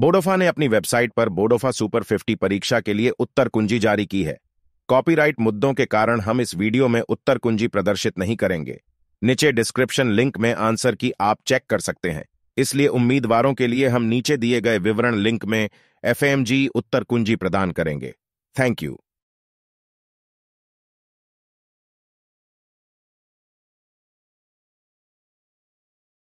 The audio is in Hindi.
बोडोफा ने अपनी वेबसाइट पर बोडोफा सुपर 50 परीक्षा के लिए उत्तर कुंजी जारी की है कॉपीराइट मुद्दों के कारण हम इस वीडियो में उत्तर कुंजी प्रदर्शित नहीं करेंगे नीचे डिस्क्रिप्शन लिंक में आंसर की आप चेक कर सकते हैं इसलिए उम्मीदवारों के लिए हम नीचे दिए गए विवरण लिंक में एफएमजी उत्तर कुंजी प्रदान करेंगे थैंक यू